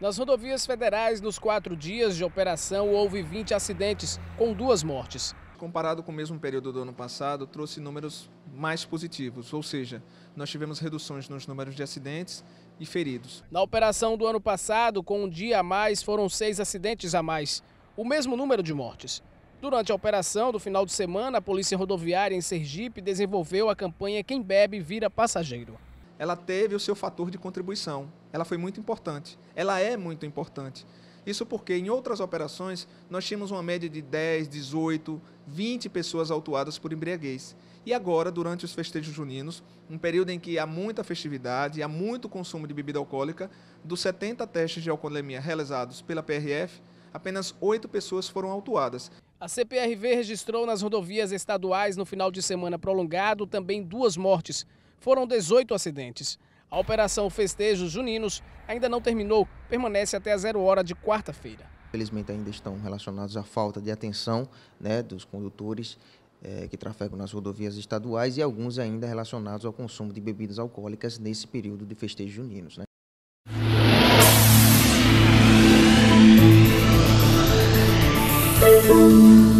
Nas rodovias federais, nos quatro dias de operação, houve 20 acidentes, com duas mortes. Comparado com o mesmo período do ano passado, trouxe números mais positivos, ou seja, nós tivemos reduções nos números de acidentes e feridos. Na operação do ano passado, com um dia a mais, foram seis acidentes a mais, o mesmo número de mortes. Durante a operação do final de semana, a Polícia Rodoviária em Sergipe desenvolveu a campanha Quem Bebe Vira Passageiro ela teve o seu fator de contribuição. Ela foi muito importante. Ela é muito importante. Isso porque em outras operações nós tínhamos uma média de 10, 18, 20 pessoas autuadas por embriaguez. E agora, durante os festejos juninos, um período em que há muita festividade, há muito consumo de bebida alcoólica, dos 70 testes de alcoolemia realizados pela PRF, apenas 8 pessoas foram autuadas. A CPRV registrou nas rodovias estaduais no final de semana prolongado também duas mortes foram 18 acidentes. A operação Festejos Juninos ainda não terminou, permanece até a zero hora de quarta-feira. Infelizmente ainda estão relacionados à falta de atenção né, dos condutores é, que trafegam nas rodovias estaduais e alguns ainda relacionados ao consumo de bebidas alcoólicas nesse período de festejos juninos. Né? Música